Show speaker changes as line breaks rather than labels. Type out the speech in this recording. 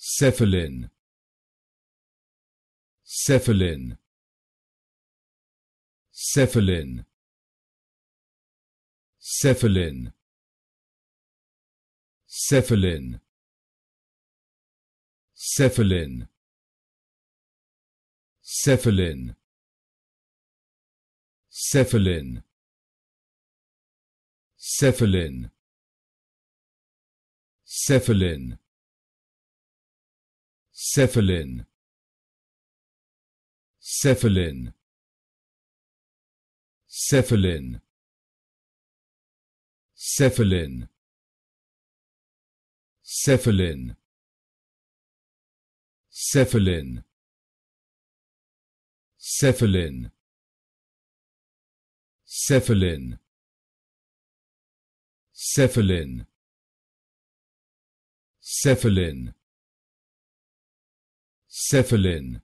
Cephalin Cephalin Cephalin Cephalin Cephalin Cephalin Cephalin Cephalin Cephalin Cephalin Cephalin Cephalin Cephalin Cephalin Cephalin Cephalin Cephalin Cephalin Cephalin Cephalin Cephalin